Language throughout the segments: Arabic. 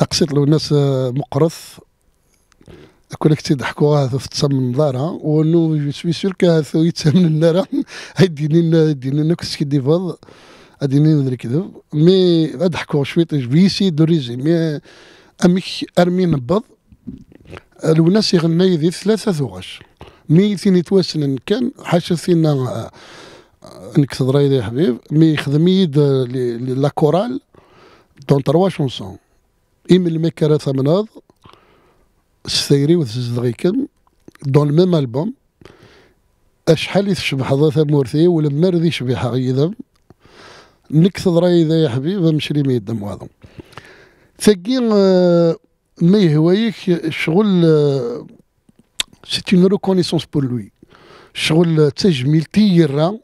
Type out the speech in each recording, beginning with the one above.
تقصد له ناس آه، مقرث كلك تيضحكوا في النظاره نظارة جو سوي سير كا يتسامن النار هيديني هيديني كنت كيديفاض هيديني ندري كذب مي شويه شويط دو دوريزي مي اميك ارمي نبض الوناس يغنى يدي ثلاثة ثغاش مي ثيني تواسن كان حاشا ثين انك آه، تضرايد يا حبيب مي خدمي يد آه، لا كورال دون تروا شونسون إيميل كرا ثمناض ستايري وتزدغيكم دون الميم ألبوم أشحال تشبح ذا ثمورتي ولما ذي شبيحة إذا نكثر راي ذا يا حبيب مشي لي ميدم واضم ثقي ما يهوايك شغل سيت اون ريكونيسونس بور لوي شغل تجميل تيرا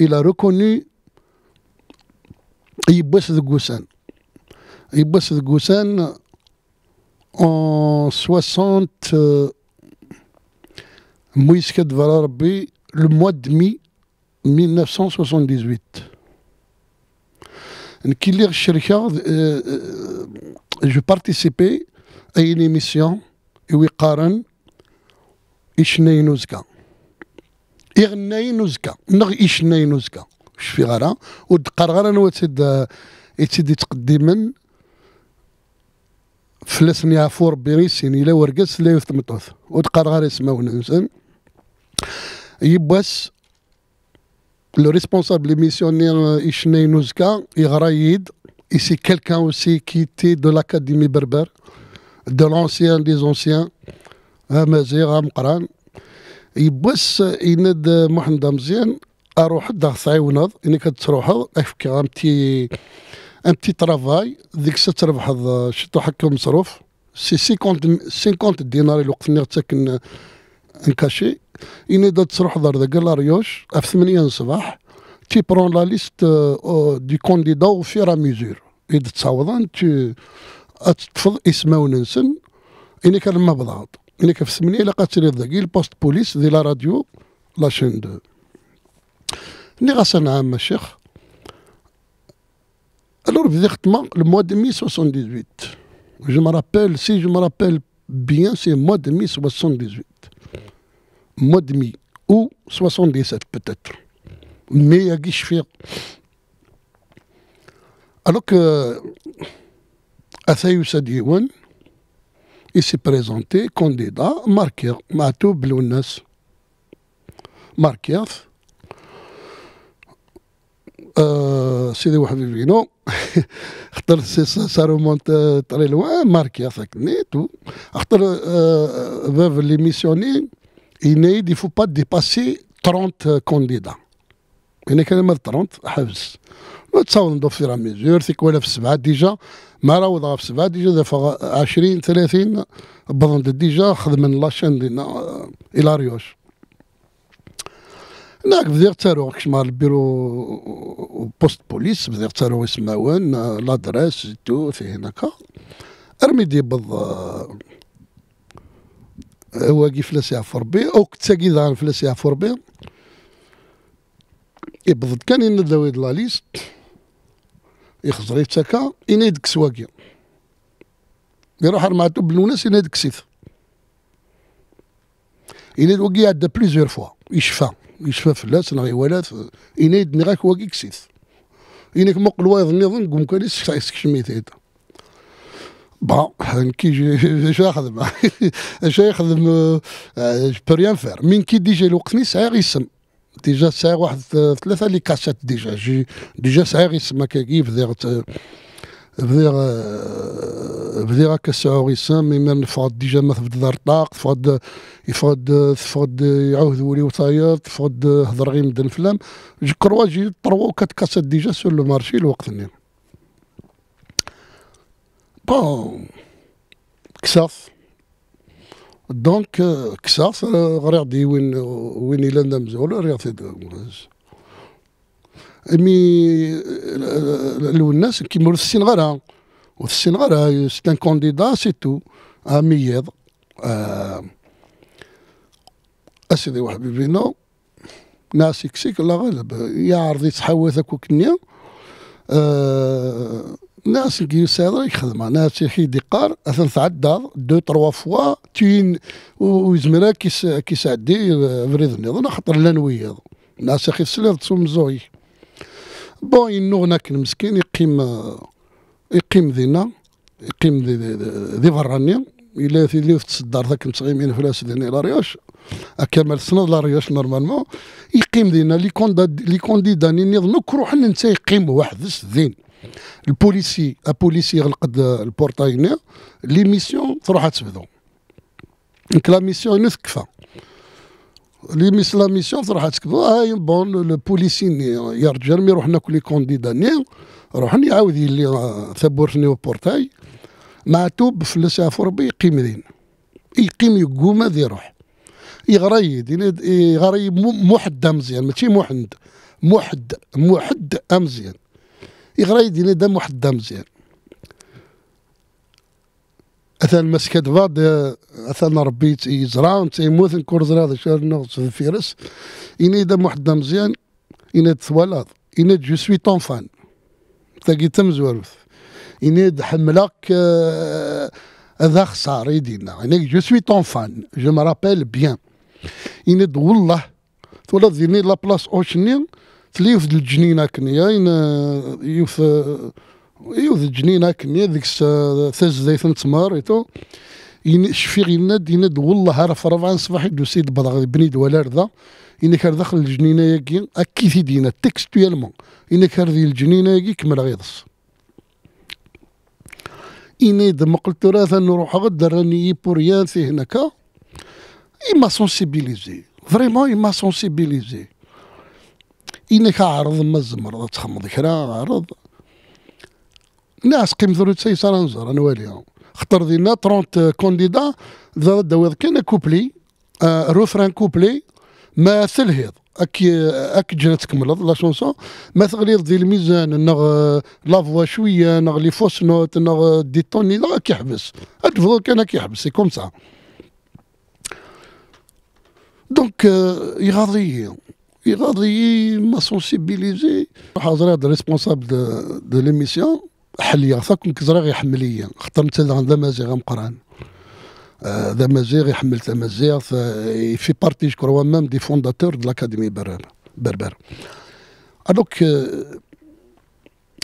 الى ريكوني اي ذو قوسان Il Bosse de Goussaine en 60 euh, Moïse Kadvararbi le mois de mai 1978. Euh, euh, je participais à une émission où Karan Ishnei Nouzka. Irnei Nouzka. Nor Ishnei Nouzka. Je suis rara. Hein. Et de Karara, et de Tqdimen. فلسن يعفور بريسين إلى ورقص لا يثمطوث وتقرار يسمى ونسن يبس لو ريسبونسابل ميسيونير ايشني نوزكا يغرايد ايسي c'est اوسي aussi دو لاكاديمي بربر دو لونسيان de l'ancien des anciens, Amazir, Amqran. يبس يند محمد مزيان اروح دار تعاونض اني كتروحو افكي غامتي ان بتي ترافاي ديك الساعه تربح شتو هكا مصروف سي 50 50 دينار اللي وقفني تاكن كاشي اني دا تروح دار ذا ريوش في 8 الصباح تي برون لا ليست دي كونديدا او فيرا ميزور اذا تصاوض انت تفض اسمه ننسن اني كان ما بضغط اني كان في 8 لقات لي البوست بوليس دي لا راديو لا شين دو اني غاسن عام الشيخ Alors, exactement, le mois de mai 78. Je me rappelle, si je me rappelle bien, c'est le mois de mai 78. Mois de mai, ou 77 peut-être. Mais à Guichefir. Alors que Athayus Adiwan, il s'est présenté candidat, Marker, Matou Blounas. Marker. أه سيدي واحد بينو خطر سارو مونت طري لوان آه، ماركي هذاك نيتو إيه خطر فاف آه، لي ميسيوني ينايد يفو با ديباسي 30 كونديدا انا كان مال 30 حبس تصاور ندور في ميزور ثيك ولا في السبعه ديجا ما راوض في السبعه ديجا دافا 20 30 بروند ديجا من لاشين ديالنا الى ريوش هناك بدير تارو مال البيرو بوست بوليس بدير تارو يسماوان لادريس تو في هناك ارمي دي بض واقي فلاس يعفر بي او كتاقي ذا فلاس يعفر بي يبض كان ينداوي لا ليست يخزر يتاكا ينايد كسواقي يروح رمعتو بالوناس ينايد كسيث ينايد وكي عدا بليزيور فوا يشفى يشفى فلاس نغ يوالات إنا يدنغاك واكي إنا كما قل وايض نظن قوم كان شميت هيدا با كي اش يخدم اش يخدم بريان فير من كي ديجا الوقتني ساعه غيسم ديجا ساعه واحد ثلاثه لي كاسات ديجا ديجا ساعه غيسم كيف دير بذيغ بذيغ هكا السعوري سام ميمان نفقد ديجا ما تبدا الطاق تفقد يفقد تفقد يعاود ولي وطاير تفقد هضر غير مدن فلام جو كروا جي طروا وكتكاسات ديجا سور لو مارشي الوقت اللي بون كساف دونك كساف غير وين وين الى مزول دوز مي الناس كيما السين غيرها والسين غيرها سيت ان كونديدا سي تو اه، ميض اسيدي اه، واحد بينا ناس يكسيك لا غالب يعرض عرضي تحوث اكو أه ناس كي يسادر يخدمها ناس يحي ديقار اثن تعدى دو تروا فوا تين ويزمرا كيس كيسعدي فريد النظام خاطر لا نويض ناس يخي تسليض تصوم زوي بون ينو هناك مسكين يقيم يقيم دينا يقيم دي, دي, دي الا في اللي الدار ذاك من فلاس ديني لا رياش اكمل سنه لا رياش نورمالمون يقيم دينا لي كوندا لي كونديدا نظن كروح انت يقيم واحد الزين البوليسي البوليسي يغلق البورتاينير لي ميسيون تروح تبدو لا ميسيون تكفى لي ميس لا ميسيون راح تكتب هاي آه، بون لو بوليسي يا رجال مي رحنا كل كونديدا ني روحني عاود لي آه، ثبورتني وبورتاي مع توب فلس بي يقيم دين يقيم يقوم ذي روح يغريد يغريد محد مزيان ماشي محد محد محد امزيان يغريد ينادى محد مزيان اثان مسكت فاد اثان ربي يزرع تيموت نكور زرع هذا الشهر نغص الفيروس إني دا واحد مزيان إني تولد إني جو سوي طونفان تم تمزورث إني حملاك هذا آه، خسار يدينا إني جو سوي طونفان جو ما رابيل بيان إني والله ولا ديني لا بلاص اوشنين تليف الجنينة كنيا آه، يوث آه، ايو ذي جنينه هاكني ذيك تاز زيت تمار ايتو شفيغ يناد يناد والله عرف ربعه صباح يدو سيد بدغ بني ولا رضا إني كان داخل الجنينة ياكي أكي في دينا تكستويالمون إني كان ذي الجنينة ياكي كمل غيضس إني دمقل تراثا نروح غد راني بوريان في هناك إما سونسيبيليزي فريمون إما سونسيبيليزي إني عرض ما الزمر تخمض كرا عرض ناس قيم ذرو تسيسر انا نواليهم خطر دينا 30 كونديدا ويض كان كوبلي آه، روفران كوبلي ما سلهيض اك اك جنا تكمل لا شونسون ما تغليض ديال الميزان نغ لافوا شويه نغ لي فوس نوت نغ دي توني نغ كيحبس اتفضل كان كيحبس سي كوم سا دونك آه، يغاضي يغاضي ما سونسيبيليزي حاضر هذا ريسبونسابل دو ليميسيون حليا ثاكم كزرا حمليا خطر مثلا ذا مازي مقران آه، ذا مزيغ يحمل ذا مازي في بارتي جو مام دي فونداتور دو لاكاديمي بربر الوك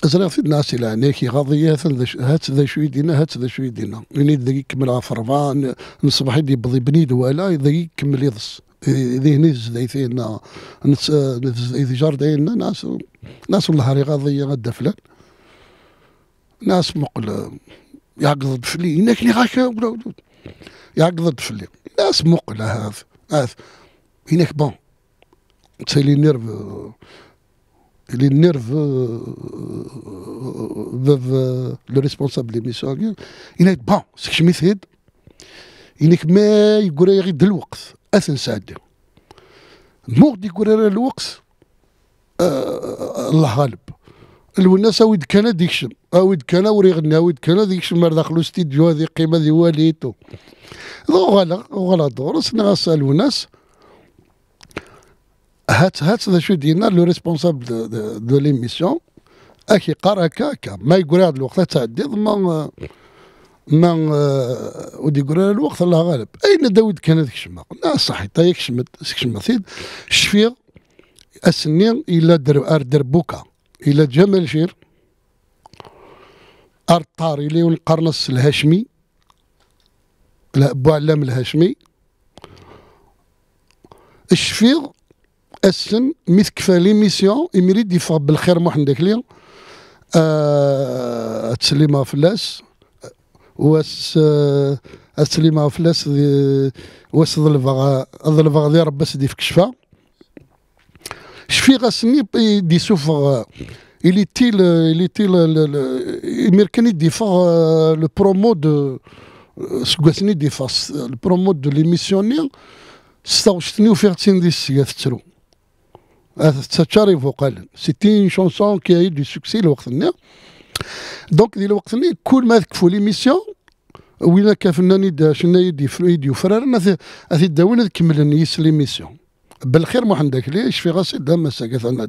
زرا في الناس الى كي غاضية هات ذا شوي دينا هات ذا شوي دينا يعني ذا يكمل عفرفان نصبح يدي بضي بنيد ولا ذا يكمل يضس ذي نز ذي فينا نز ذي جار دينا ناس ناس والله غاضية غدا فلان ناس مقل يعقض بفلي انك اللي غاشا ولا يعقض بفلي ناس مقل هذا هذا انك بون تسي لي نيرف لي نيرف فاف لو ريسبونسابل دي ميسيون هناك بون سكشمي ثيد هناك ما يقول غير الوقت اثن سعد دي يقول الوقت آه، الله غالب الوناسه ويد كان ديكشن اويد كان وريغنا اويد كان ذيك شمر داخلو ستيديو هذي قيمه هذي واليتو ذو غلا دور رسنا نغسالو ناس هات هات ذا شو دينا لو ريسبونسابل دو ليميسيون اكي قار هكا هكا ما يقول هذا الوقت تعدي ما ما آه، ودي يقول الوقت الله غالب اين داود كان هذيك شما قلنا صحيح طيب شمت شما سيد شفيغ السنين الى درب ار دربوكا الى جمال شير الطاريلي والقرنص الهاشمي لا بوعلام الهاشمي الشفيغ السن مثكفى ميسيون يمريد يفغ بالخير محن داك ليا أه تسليمة فلاس واس أه تسليمة فلاس واس ظلفغ ظلفغ ديال ربي سدي في كشفة شفيغ اسني يدي سوفغ il était le, il était le, le, le American défend euh, le promo de سكواتني دي فاس البرومو دو ليميسيونير استوشتني وفيرتين دي سياترو تشاري فوقال سيتي اون شونسون كي اي دو سوكسي الوقت النير دونك دي الوقت النير كل ما تكفو ليميسيون وين كافناني دا شنا يدي يدي وفرارنا اثي داوين تكمل نيس ليميسيون بالخير ما عندك ليش في غاسي دا مساكا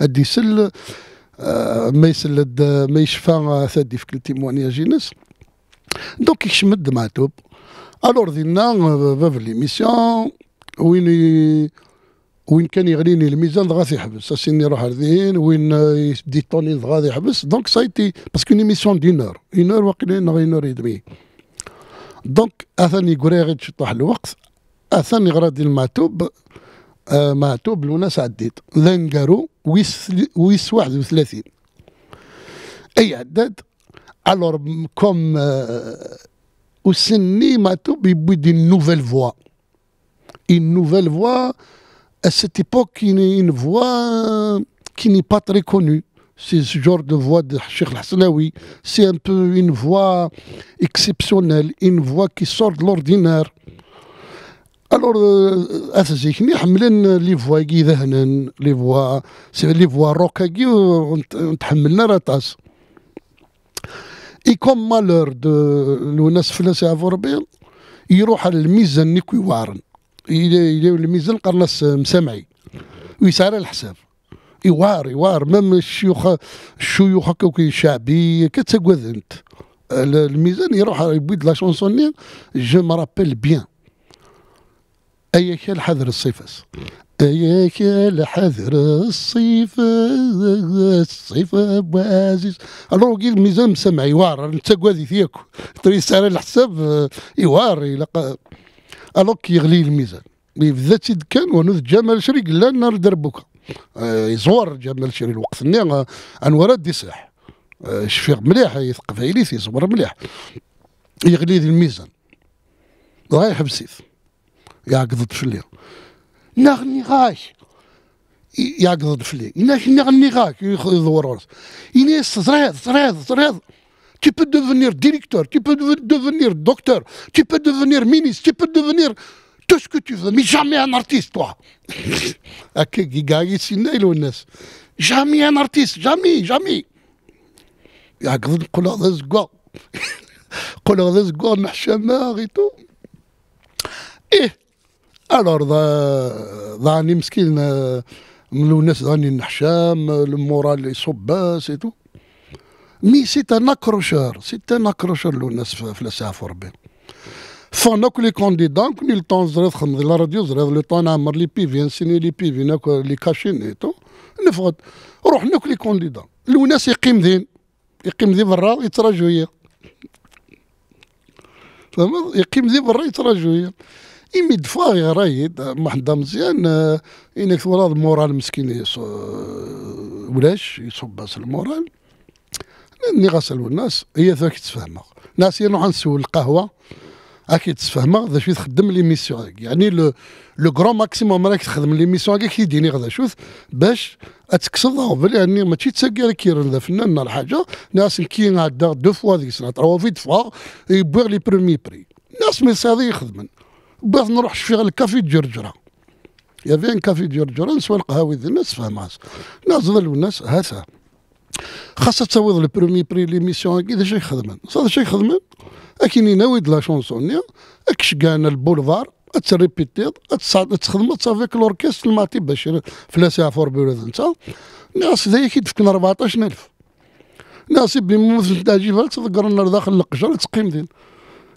ادي سل ما يسلد ما يشفى ثدي في كل تيموانياج جينس دونك كيشمد معتوب الور ديالنا باب ليميسيون وين وين كان يغريني الميزان غادي يحبس سيني روح ذهين وين يدي طوني غادي يحبس دونك سايتي باسكو اون ايميسيون دينور اينور واقيلا اور يدمي دونك اثاني كوري غير تشطح الوقت اثاني غادي المعتوب آه معتوب لوناس عديت لانكارو ويس ويس 31 اي عداد الور كوم وسني ما بيبوي دي نوفيل فوا une nouvelle voix à cette époque une, une voix qui n'est pas très connue c'est ce genre de voix de Cheikh Hasslaoui c'est un peu une voix exceptionnelle une voix qui sort de l'ordinaire الور كني حملين لي فوا كي ذهنن لي فوا لي فوا روكا كي ونتحملنا راه طاس اي كوم مالور دو لو ناس فلاس ربي يروح على الميزان نيكو يوارن الى الميزان قرناس مسامعي ويسعر الحساب يوار يوار مام الشيوخ الشيوخ هكا شعبي كتاكوذنت الميزان يروح يبيد لا شونسونير جو مرابيل بيان أيك الحذر الصيفس أيك الحذر الصيف الصيف بازيس الرو كي الميزان مسمع يوار انت كوادي فيك تري سعر الحساب آه، يوار يلقى الوك كي يغلي الميزان بالذات كان ونذ جمال شريك لا نار دربك آه، يزور جمال شريك الوقت ني آه، انور الدساح شفيق مليح يثقف عليه يزور مليح يغلي الميزان رايح حبسيث يعقض فلي نغني غاش يعقض فلي إناش نغني غاش يدور راس إناس زريض زريض زريض Tu peux devenir directeur, tu peux devenir docteur, tu peux devenir ministre, tu peux devenir tout ce que tu veux, mais jamais un artiste, toi. Jamais un artiste, jamais, jamais. يعقد نقول هذا زقا نقول هذا زقا نحشماغ اي تو ايه الور ضاني آه، مسكين آه، من الناس ضاني نحشام المورال يصب سي تو مي سي ان اكروشور سي ان اكروشور الناس في لاساف بي فون هاك لي كونديدا كوني طون زريض خمض لا راديو زريض لي طون عمر لي بيفي نسيني لي بيفي ناك لي كاشين تو نفوت روح ناك لي كونديدا لوناس يقيم ذين يقيم ذي برا يتراجعوا هي فهمت يقيم ذي برا يتراجعوا هي إمي دفاع يا رايد محمد مزيان آه، إنك ورا المورال مسكين آه، ولاش يصب باس المورال ني غسلوا الناس هي ذاك تفهمها ناس نروح نسول القهوه اكيد تفهم ذا شو تخدم ليميسيون يعني لو لو كرون ماكسيموم راك تخدم ليميسيون هكاك يديني غدا شوف باش تكسر ضغط يعني ماشي تسكي راك كيرن ذا فنان الحاجه ناس كي عندها دو فوا ديك السنه تروا في دفوا يبوغ لي برومي بري ناس ما يساوي يخدمن بغيت نروح شفيغ الكافي جرجره يا فين كافي جرجره نسوى القهاوي ديال الناس فهماس نازل الناس هاسا خاصها تعوض البرومي بري ليميسيون كي شي خدمة صاد شي خدمن اكيني ناوي لا شونسوني اكشكان البولفار تريبيتيض تخدم تصافيك لوركيست الماتي باش في فلاسي فور بولاد انت ناس ذايا كيدفكن 14000 ناس بموت تاجي فال تذكر النار داخل القجر تقيم دين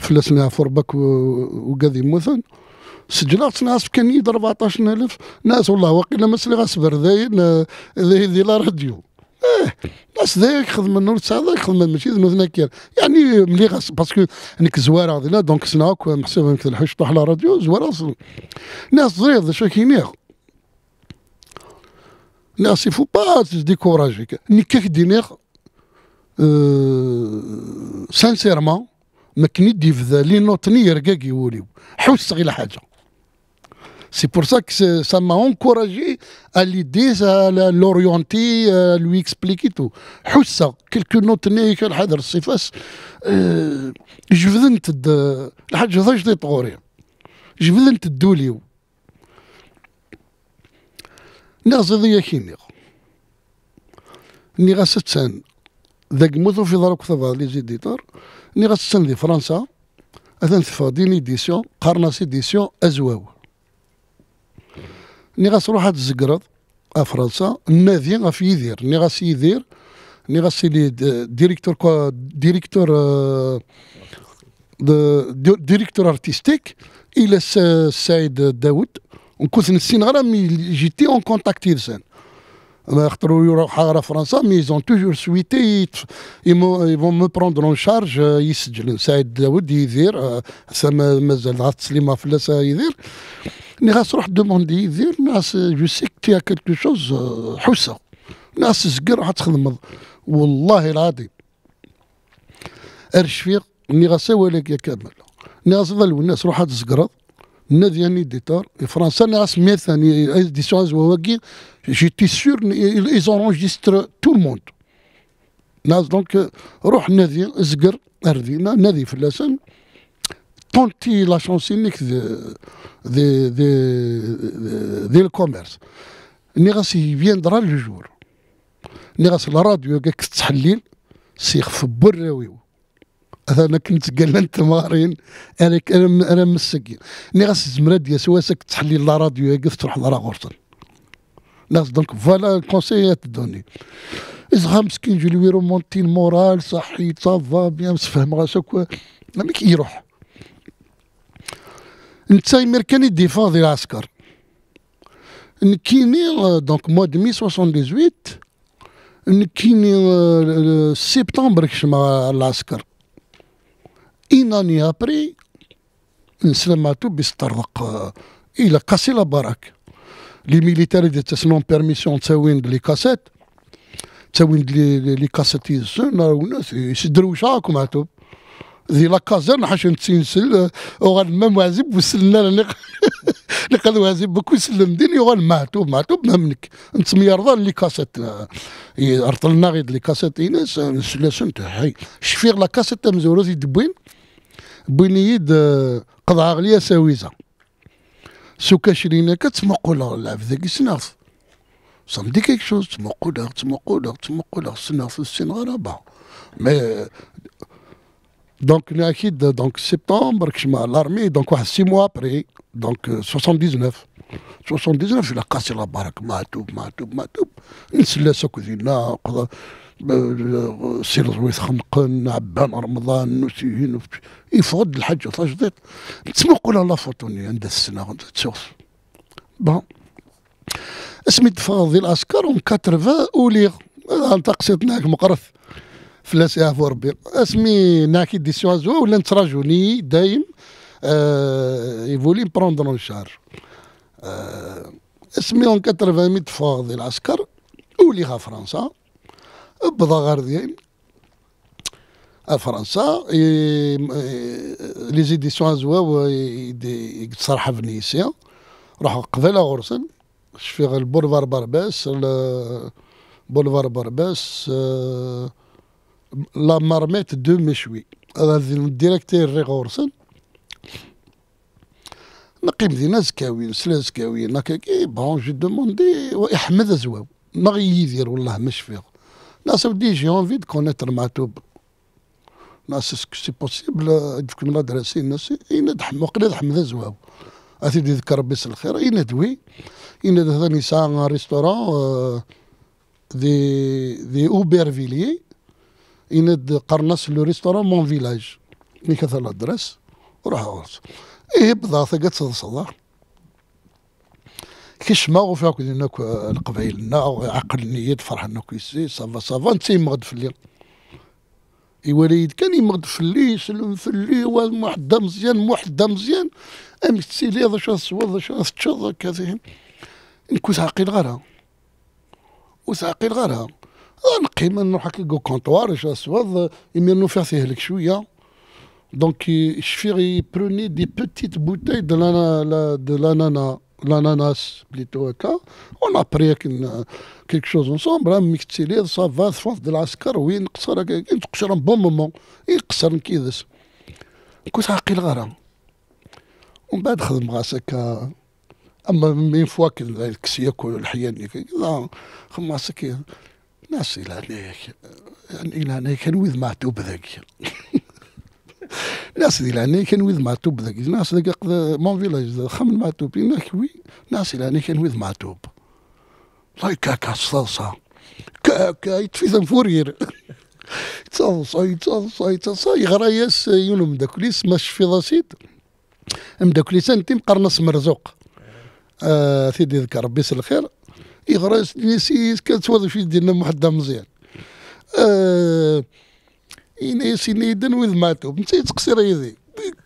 فلسنا فربك وقذي مثلا سجلات ناس كان يد 14000 ناس والله واقيلا ما سلي غاسبر ذي ذي لا راديو اه ناس ذاك خدم النور تاع ذاك خدم ماشي ذنو ذناكير يعني ملي غاس باسكو انك زوارة ذينا دونك سناك محسوب انك الحش طاح على راديو زوار اصلا ناس ضريض شو كينيغ ناس يفو با تديكوراجيك نكاك دينيغ أه سانسيرمون ما كني يدي في ذالي نوطني يرقاق وليو حوس غير حاجه سي بور سا سا ما m'a encouragé à l'idée, à l'orienter, تو euh, lui expliquer نوتني حسة كلكو نوتني الصفاس جبدنت الحاج هذا جدي طغوري جبدنت الدوليو ناغ زيديا كينيغ ني غا ذاك موثو في ضرب كتبها لي زيديتور اللي غتستن دي فرنسا اذن تفا دين ايديسيون قرناس ايديسيون ازواو ني غتروح تزقرض فرنسا النادي في يدير ني غاسي يدير ني غاسي لي ديريكتور كوا ديريكتور آه، ديريكتور ارتستيك الى السيد داوود وكنت نسين غير مي جيتي اون كونتاكت يرسان فرنسا مي toujours توجور سويتي vont مو بروندر اون شارج يسجل سعيد داوود يدير مازال عاد في فلاسه يدير ناس روح دوموندي يدير ناس جو سي تي كيلكو شوز حوسه ناس زقر راح تخدم والله العظيم الشفيق ني غاسوالك يا كامل ني غاس الناس روح تزقرض نادي يعني ديتار فرنسا ناس مثلا دي سواز وواكي جيتي سور ils enregistrent tout le monde ناس دونك روح نادي زقر اردينا نادي فلاسن طونتي لا شونسينيك دي دي دي الكوميرس ني غاس يفيندرا لو جور ني غاس الراديو كاك التحليل سيخ في براويو انا كنت قال مارين انا انا مسكين ني غاس الزمره ديال سواسك تحلي لا راديو يقف تروح لرا غورتن ناس دونك فوالا الكونسي تدوني إزغا مسكين جو لوي رومونتي المورال صحي صافا بيان تفهم راسك ما كيروح انت امريكاني ديفون العسكر نكيني دونك موا دمي 78 نكيني سبتمبر كشما العسكر أني أبري نسلماتو بيسترق إلى قاسي لا باراك لي ميليتاري دي تسنون بيرميسيون تساوين لي كاسيت تساوين لي كاسيت يزن الناس يسدروا شاكو معتوب ذي لا كازان حاش نتسنسل وغان مام وعزب وسلنا لقد وازيب بكو سلم ديني وغان معتوب معتوب مامنك نتسمي ميارضا لي كاسيت ارطلنا غير لي كاسيت ايناس نسلاسون حي شفير لا كاسيت مزوروز يدبوين بنيد dit غليا ساويزا سوكا شرينا كتمقولا لا فذاك سناف ça me dit quelque chose. Tu m'as coudé, tu m'as coudé, tu c'est c'est Mais donc, donc septembre, je suis à l'armée, donc six mois après, donc 79. 79, il a cassé la baraque, matoub, matoub, Il se laisse سير رويث خنقن عبان رمضان نسيهين يفقد الحج تسمو تسمقوا لا فوتوني عند السنه تشوف بون اسمي تفاضي العسكر ون كاترفا وليغ تقصد ناك مقرف فلاس يعفو ربي اسمي ناكي دي سوازو ولا نتراجوني دايم آه يفولي بروندر اون شارج آه اسمي اون كاترفا ميت فاضي العسكر وليغا فرنسا بضغار ديالي فرنسا لي زيديسيون زواو يتصرحوا في نيسيا روحو قبل غرسن شفي غير البولفار برباس بولفار برباس آه، لا مارميت دو مشوي هذا ديريكتير ري غرسن نقيم دينا زكاوين سلا زكاوين هكا كي بون جو دوموندي احمد زواو ما يدير والله ما شفيه Là, ça جي dire, دو envie de connaître Matoub. Là, c'est ce que c'est possible. كل ما دراسين الناس يدحم ذا زواو. اثيدي يذكر ربي الخير يندوي يند هذا نساء ريستورون دي دي اوبيرفيلي يند قرنص لو ريستورون مون فيلاج. مي كثر الدرس وراح غرس. ايه بضاعة قد صدى كيشما وفاك دينك آه، القبائلنا آه، عقل نية فرح يسي صافا صافا انت يمغد في الليل اي وليد كان يمغد في الليل يسلم في الليل ومحدا مزيان محدا مزيان تسي لي هذا شا هذا شنو تشض هكا فهم نكوز عقيل غيرها وس عقيل غيرها آه، من نروح هكا كو كونطوار شنو تصوض يمير نوفيغ تيهلك شويه Donc, je ferai, prenez des petites دو de l'ananas. l'ananas plutôt هكا اون ابري كن كيك شوز انصومبل امي كتي لي صافا تفوت د العسكر وين نقصر نقصر بون مومون يقصر نكيدس كنت عاقل غرا ومن بعد خدم غاس هكا اما من فوا الكسيه كل الحيان لا خدم غاس ناس الى يعني الى كان ويذ معتوب ذاك ناس دي لهنا كان ويذ معتوب ذاك ناس ذاك مون فيلاج خمن معتوب هناك وي ناس دي لهنا كان ويذ معتوب لاي كاكا الصلصة كاكا يتفيزن فورير يتصلصا يتصلصا يتصلصا يغرى ياس يونو مداكليس ماش في ضاسيد مداكليس انتي مقرنص مرزوق آه سيدي ذكر ربي الخير يغرى ياس كانت في ديالنا محدا مزيان آه يناس ينيدن ويذ ماتو متى تقصير يدي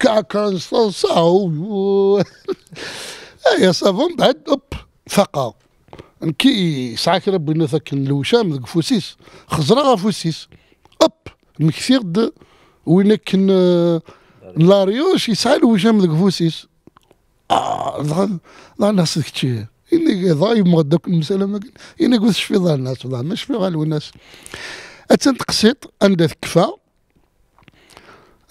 كعكا صاو يا صافون بعد اوب فقا كي كي ربي نثك الوشام ذك فوسيس خزرا فوسيس اوب مكثير د كن لاريوش يسعى الوشام ذك فوسيس اه لا ناس كتشي إني ضايب مغدا كل المسألة ما إني قلت شفي ظهر الناس والله ما شفي غالو الناس اتن تقسيط عند كفا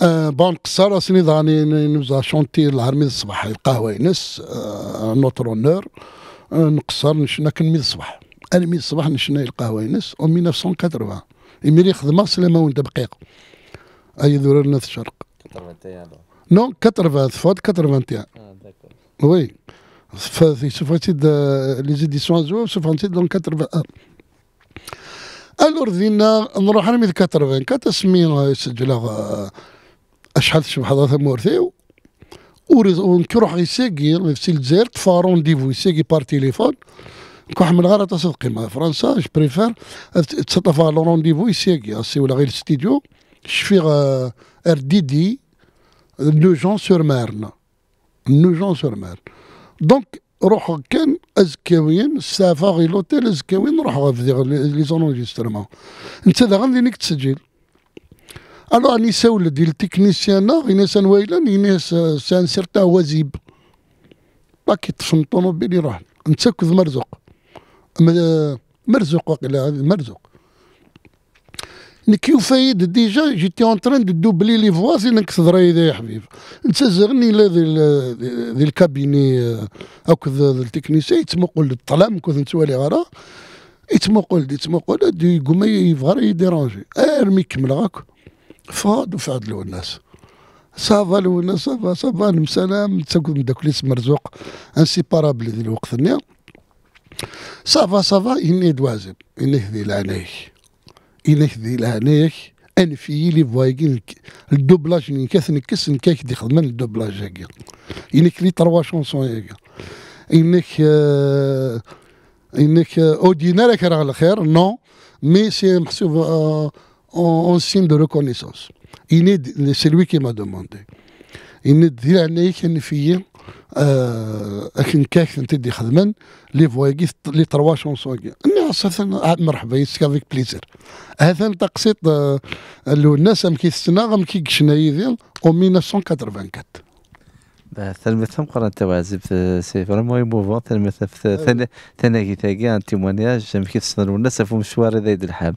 أه بون قصر راسني ضاني نوزا شونتي العرمي الصباح القهوه ينس أه نوترونور أه نقصر نشنا كن ميد الصباح انا ميد الصباح نشنا القهوه ينس و 1980 يميري خدمه سلامه وانت دقيق اي دور لنا الشرق نو 80 فوت 81 آه، وي ففي سوفاتي آه، لي زيديسيون زو سوفاتي دون 81 الور دينا نروح انا من 80 كتسمي يسجل اشحال تشبح هذا مورثيو ونكي روح يسيكي يعني في الجزائر تفارون رونديفو يسيكي بار تيليفون كحمل غير تصدقي مع فرنسا جو بريفير لو رونديفو يسيكي سي ولا غير الاستديو شفيغ ار آه، دي دي نوجون سور مارنا نوجون سور مار دونك روح كان ازكاوين السافا غي لوتيل ازكى نروح غير لي زونونجسترمون انت دا غادي نيك تسجل الوغ راني ساول ديال التكنيسيان غيناس وايلا ناس سان سيرتان وزيب باكي طفن الطونوبيل يروح انت كذ مرزوق مرزوق واقيلا مرزوق نكي وفايد ديجا جيتي اون تران دو دوبلي لي فواز انك تضري يا حبيب انت زغني لا ذي الكابيني هكذا التكنيسيان يتمقل الطلام كنت نتوالي غرا يتمقل يتمقل يقوم يفغر يديرونجي ارمي كمل غاك فاد وفاد له الناس صافا الناس صافا صافا المسلام تسكت من داك ليس مرزوق انسيبارابل ذي الوقت نيا صافا صافا اني دوازب اني ذي العنايه ينشدي أن في لي فوايكين الدوبلاج اللي كاس نكس نكاك دي خدمه الدوبلاج هاكا إليك لي تروا شونسون هاكا إليك آه، إليك آه، اودينا راك راه على خير نو مي سي محسوب اون سين دو ريكونيسونس يني سي لوي كي ما دوموندي ذي دير عليك فيي آه، اكن كاك تدي خدمان لي فواكي لي تروا شونسوكي انا اساسا مرحبا افيك بليزير هذا تقسيط آه، لو الناس ام كيستنا غم كيكشنا يدي او 1984 ثلمثم قران توازب سي فريمون ايموفون ثلمث ثناكي تاكي ان تيمونياج كيف تصدر الناس فهم مشوار هذا الحال